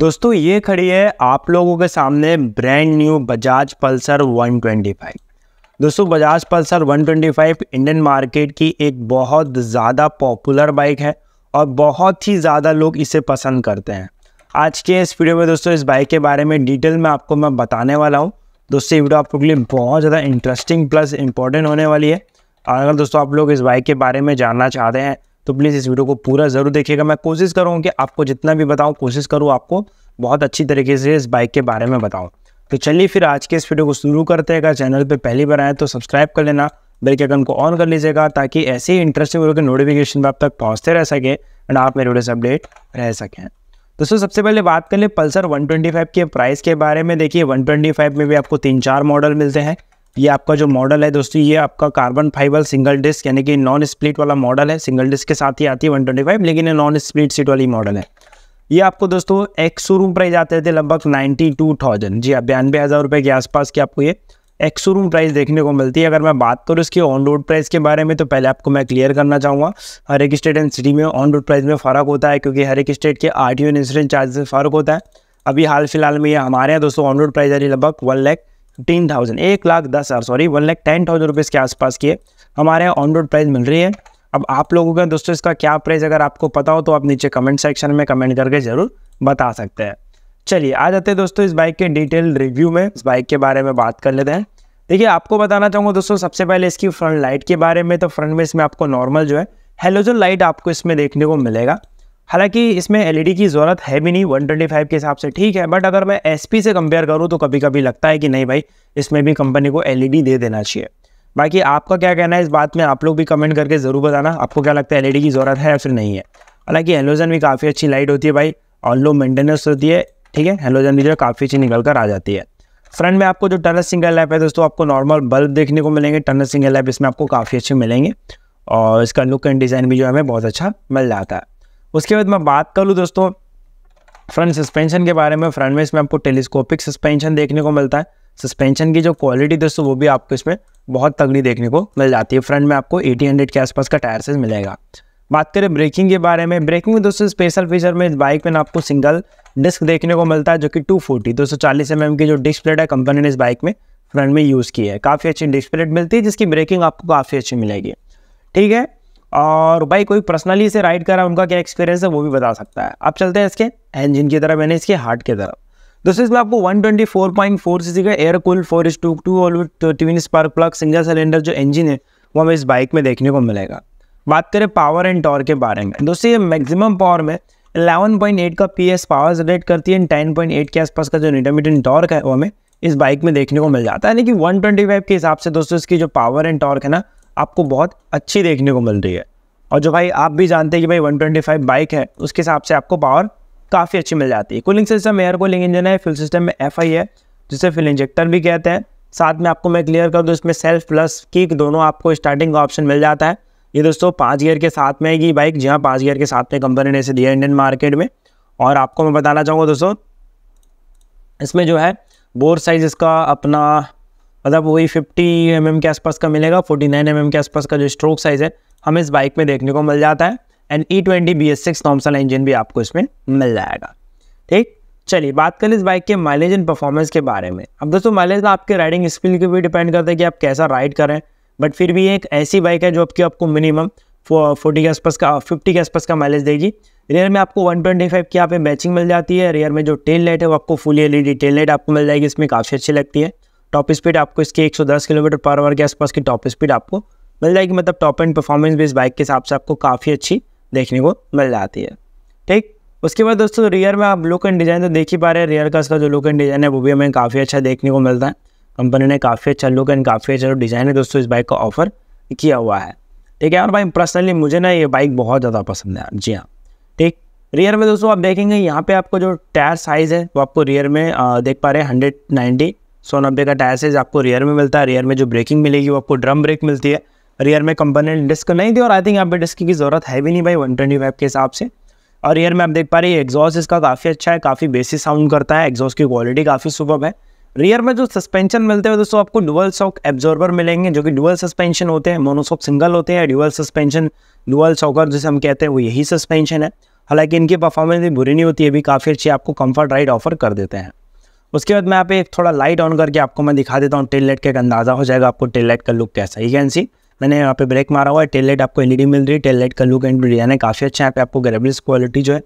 दोस्तों ये खड़ी है आप लोगों के सामने ब्रांड न्यू बजाज पल्सर 125 दोस्तों बजाज पल्सर 125 इंडियन मार्केट की एक बहुत ज़्यादा पॉपुलर बाइक है और बहुत ही ज़्यादा लोग इसे पसंद करते हैं आज के इस वीडियो में दोस्तों इस बाइक के बारे में डिटेल में आपको मैं बताने वाला हूँ दोस्तों ये वीडियो आप लोग के लिए बहुत ज़्यादा इंटरेस्टिंग प्लस इंपॉर्टेंट होने वाली है और अगर दोस्तों आप लोग इस बाइक के बारे में जानना चाहते हैं तो प्लीज़ इस वीडियो को पूरा ज़रूर देखिएगा मैं कोशिश करूँ कि आपको जितना भी बताऊँ कोशिश करूँ आपको बहुत अच्छी तरीके से इस बाइक के बारे में बताऊँ तो चलिए फिर आज के इस वीडियो को शुरू करते हैं अगर चैनल पर पहली बार आए तो सब्सक्राइब कर लेना बेल के को ऑन कर लीजिएगा ताकि ऐसे ही इंटरेस्टिंग वीडियो के नोटिफिकेशन आप तक पहुँचते रह सकें एंड आप मेरे वीडियो से अपडेट रह सकें दोस्तों सबसे पहले बात कर ले पल्सर 125 के प्राइस के बारे में देखिए 125 में भी आपको तीन चार मॉडल मिलते हैं ये आपका जो मॉडल है दोस्तों ये आपका कार्बन फाइबर सिंगल डिस्क यानी कि नॉन स्प्लिट वाला मॉडल है सिंगल डिस्क के साथ ही आती है वन ट्वेंटी फाइव लेकिन ये नॉन स्प्लिट सीट वाली मॉडल है ये आपको दोस्तों एक्स शोरूम प्राइस आते थे लगभग नाइन्टी टू थाउजेंड जी बयानबे हज़ार रुपये के आसपास की आपको ये एक्स शोरूम प्राइस देखने को मिलती है अगर मैं बात करूँ इसके ऑन रोड प्राइस के बारे में तो पहले आपको मैं क्लियर करना चाहूँगा हर एक स्टेट एंड सिटी में ऑन रोड प्राइस में फ़र्क होता है क्योंकि हर एक स्टेट के R T and insurance charges फ़र्क होता है अभी हाल फिलहाल में ये हमारे यहाँ दोस्तों ऑन रोड प्राइस आ रही लगभग वन लैख टीन थाउजेंड एक लाख दस हज़ार sorry one lakh ten thousand rupees के आसपास की है हमारे यहाँ ऑन रोड प्राइस मिल रही है अब आप लोगों का दोस्तों इसका क्या प्राइस अगर आपको पता हो तो आप नीचे कमेंट सेक्शन में कमेंट करके ज़रूर बता सकते हैं चलिए आ जाते हैं दोस्तों इस बाइक के डिटेल रिव्यू में इस बाइक के बारे में बात कर लेते हैं देखिए आपको बताना चाहूँगा दोस्तों सबसे पहले इसकी फ्रंट लाइट के बारे में तो फ्रंट में इसमें आपको नॉर्मल जो है हेलोजन लाइट आपको इसमें देखने को मिलेगा हालांकि इसमें एल e की ज़रूरत है भी नहीं 125 के हिसाब से ठीक है बट अगर मैं एस से कंपेयर करूँ तो कभी कभी लगता है कि नहीं भाई इसमें भी कंपनी को एल e दे देना चाहिए बाकी आपका क्या कहना है इस बात में आप लोग भी कमेंट करके ज़रूर बताना आपको क्या लगता है एलईडी e की ज़रूरत है या फिर नहीं है हालांकि हेलोजन भी काफ़ी अच्छी लाइट होती है भाई और लो मेंटेनेंस होती है ठीक है हेलोजन भी जो काफ़ी अच्छी निकल कर आ जाती है फ्रंट में आपको जो टनल सिंगल लैप है दोस्तों आपको नॉर्मल बल्ब देखने को मिलेंगे टनल सिंगल लैप इसमें आपको काफ़ी अच्छे मिलेंगे और इसका लुक एंड डिज़ाइन भी जो हमें बहुत अच्छा मिल जाता है उसके बाद मैं बात कर लूँ दोस्तों फ्रंट सस्पेंशन के बारे में फ्रंट में इसमें आपको टेलीस्कोपिक सस्पेंशन देखने को मिलता है सस्पेंशन की जो क्वालिटी दोस्तों वो भी आपको इसमें बहुत तगड़ी देखने को मिल जाती है फ्रंट में आपको 1800 के आसपास का टायर से मिलेगा बात करें ब्रेकिंग के बारे में ब्रेकिंग में दोस्तों स्पेशल फीचर में इस बाइक में आपको सिंगल डिस्क देखने को मिलता है जो कि 240 फोर्टी दो सौ की जो डिस्क प्लेट है कंपनी ने इस बाइक में फ्रंट में यूज़ की है काफ़ी अच्छी डिस्क प्लेट मिलती है जिसकी ब्रेकिंग आपको काफ़ी अच्छी मिलेगी ठीक है और भाई कोई पर्सनली इसे राइड करा उनका क्या एक्सपीरियंस है वो भी बता सकता है अब चलते हैं इसके इंजन की तरफ यानी इसके हार्ट की तरफ दोस्तों इसमें आपको 124.4 सीसी का एयर कूल फोर इस टू टू और twin spark plug single cylinder जो इंजन है वो हमें इस बाइक में देखने को मिलेगा बात करें पावर एंड टॉर्क के बारे में दोस्तों ये मैक्सिमम पावर में 11.8 का पी एस पावर जनरेट करती है एंड 10.8 के आसपास का जो इंटरमीडियट टॉर्क है वो हमें इस बाइक में देखने को मिल जाता है यानी कि 125 के हिसाब से दोस्तों इसकी जो पावर एंड टॉर्क है ना आपको बहुत अच्छी देखने को मिल रही है और जो भाई आप भी जानते हैं कि भाई 125 बाइक है उसके हिसाब से आपको पावर काफ़ी अच्छी मिल जाती है cooling system air cooling engine है फ्यूल सिस्टम में एफ है जिसे फ्यूल इंजेक्टर भी कहते हैं साथ में आपको मैं क्लियर कर दूँ इसमें सेल्फ प्लस की दोनों आपको स्टार्टिंग का ऑप्शन मिल जाता है ये दोस्तों पाँच गियर के साथ में आएगी बाइक जी हाँ पाँच गियर के साथ में कंपनी ने इसे दिया इंडियन मार्केट में और आपको मैं बताना चाहूँगा दोस्तों इसमें जो है बोर साइज़ इसका अपना मतलब वही 50 एम mm के आसपास का मिलेगा 49 नाइन mm के आसपास का जो स्ट्रोक साइज़ है हमें इस बाइक में देखने को मिल जाता है and E twenty B S six नॉमसल इंजन भी आपको इसमें मिल जाएगा ठीक चलिए बात करें इस बाइक के माइलेज एंड परफॉर्मेंस के बारे में अब दोस्तों माइलेज आपके राइडिंग स्किल के भी डिपेंड करता है कि आप कैसा राइड करें बट फिर भी एक ऐसी बाइक है जो आपकी आपको मिनिमम फोर्टी के आसपास का फिफ्टी के आसपास का माइलेज देगी रियर में आपको 125 की यहाँ पे मैचिंग मिल जाती है रियर में जो टेल लाइट है वो आपको फुल एलईडी टेल लाइट आपको मिल जाएगी इसमें काफ़ी अच्छी लगती है टॉप स्पीड आपको इसकी 110 किलोमीटर पर आवर के आसपास की टॉप स्पीड आपको मिल जाएगी मतलब टॉप एंड परफॉर्मेंस भी इस बाइक के हिसाब से आपको काफ़ी अच्छी देखने को मिल जाती है ठीक उसके बाद दोस्तों रियर में आप लुक एंड डिज़ाइन तो देख ही पा रहे हैं रियर का इसका जो लुक एंड डिज़ाइन है वो भी हमें काफ़ी अच्छा देखने को मिलता है कंपनी ने काफ़ी अच्छा लुक एंड काफ़ी अच्छा डिज़ाइन है दोस्तों इस बाइक का ऑफर किया हुआ है ठीक है और भाई पर्सनली मुझे ना ये बाइक बहुत ज़्यादा पसंद है जी हाँ ठीक रियर में दोस्तों आप देखेंगे यहाँ पे आपको जो टायर साइज़ है वो आपको रियर में देख पा रहे हैं हंड्रेड नाइन्टी सौ नब्बे का टायर साइज आपको रियर में मिलता है रियर में जो ब्रेकिंग मिलेगी वो आपको ड्रम ब्रेक मिलती है रियर में कंपोनेंट डिस्क नहीं थी और आई थिंक यहाँ पे डिस्क की ज़रूरत है भी नहीं भाई वन ट्वेंटी फाइव के हिसाब से और रियर में आप देख पा रहे है एग्जॉस्ट इसका काफ़ी अच्छा है काफ़ी बेसिक साउंड करता है एग्जॉस्ट की क्वालिटी काफ़ी सुपर है रियर में जो सस्पेंशन मिलते हैं दोस्तों आपको डुअल सॉक एब्जॉर्बर मिलेंगे जो कि डुअल सस्पेंशन होते हैं मोनोसॉक सिंगल होते हैं डुअल सस्पेंशन डुअल सॉकर जिसे हम कहते हैं वो यही सस्पेंशन है हालांकि इनकी परफॉर्मेंस भी बुरी नहीं होती है भी काफ़ी अच्छी आपको कंफर्ट राइड ऑफर कर देते हैं उसके बाद मैं यहाँ पे एक थोड़ा लाइट ऑन करके आपको मैं दिखा देता हूँ टेल लाइट का एक अंदाज़ा हो जाएगा आपको टेल लाइट का लुक कैसा ही कैन सी मैंने यहाँ पे ब्रेक मारा हुआ है टेल लाइट आपको एलईडी मिल रही है टेल लाइट का लुक एंड डिजाइन है काफ़ी अच्छा यहाँ पे आपको ग्रेबल्स क्वालिटी जो है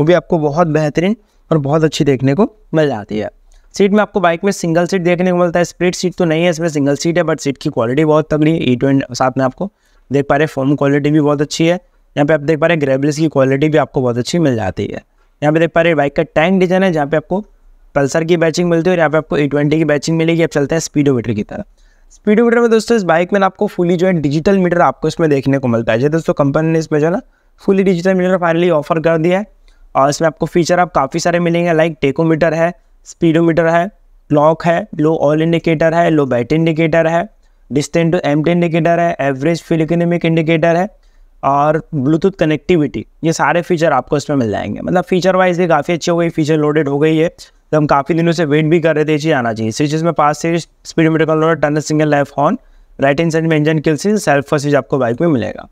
वो भी आपको बहुत बेहतरीन और बहुत अच्छी देखने को मिल जाती है सीट में आपको बाइक में सिंगल सीट देखने को मिलता है स्प्लिट सीट तो नहीं है इसमें सिंगल सीट है बट सीट की क्वालिटी बहुत तगड़ी है ई e साथ में आपको देख पा रहे फोन क्वालिटी भी बहुत अच्छी है यहाँ पे आप देख पा रहे ग्रेबल्स की क्वालिटी भी आपको बहुत अच्छी मिल जाती है यहाँ पे देख पा रहे बाइक का टैंक डिजाइन है जहाँ पे आपको पल्सर की बैचिंग मिलती है और यहाँ पे आपको ए ट्वेंटी की बैचिंग मिलेगी अब चलते हैं स्पीडोमीटर की तरफ स्पीडोमीटर में दोस्तों इस बाइक में आपको फुली जो है डिजिटल मीटर आपको इसमें देखने को मिलता है जैसे दोस्तों कंपनी ने इसमें जो है ना fully digital meter finally offer कर दिया है और इसमें आपको फीचर आप काफ़ी सारे मिलेंगे लाइक टेकोमीटर है स्पीडोमीटर है क्लॉक है लो ऑल इंडिकेटर है लो बैट इंडिकेटर है डिस्टेंट टू एम इंडिकेटर है एवरेज फील इकोनॉमिक इंडिकेटर है और ब्लूटूथ कनेक्टिविटी ये सारे फीचर आपको इसमें मिल जाएंगे मतलब फीचर वाइज भी काफ़ी अच्छी हो गई फीचर लोडेड हो गई है तो हम काफ़ी दिनों से वेट भी कर रहे थे जी आना चाहिए सीरीज में pass series speed meter tunnel single life horn right hand side में engine kill series self first series आपको बाइक में मिलेगा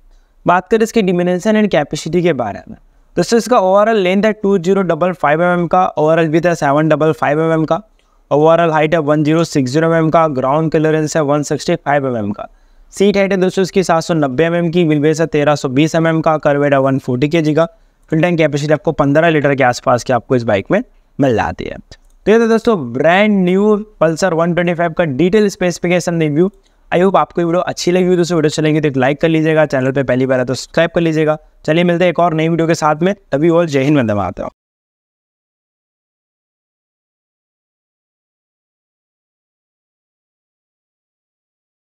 बात करें इसकी डिमिनेशन एंड कैपेसिटी के बारे में दोस्तों इसका ओवरऑल लेंथ है two zero double five M M का ओवरऑल विथ है seven double five M M का ओवरऑल हाइट है one zero six zero M M का ग्राउंड क्लियरेंस है one sixty five M M का सीट हाइट है दोस्तों इसकी सात सौ नब्बे एम एम की विल है तेरह सौ बीस एम एम का करवेड है वन फोर्टी के जी का फिल्टर कैपेसिटी आपको पंद्रह लीटर के आसपास की आपको इस बाइक में मिल जाती है तो ये दोस्तों ब्रांड न्यू पल्सर 125 का detail specification review I hope आपको वीडियो अच्छी लगी हुई दोस्तों वीडियो चलेंगे तो एक लाइक कर लीजिएगा चैनल पर पहली बार है तो सब्सक्राइब कर लीजिएगा चलिए मिलते हैं एक और नई वीडियो के साथ में तभी और जय हिंद वंदे मातरम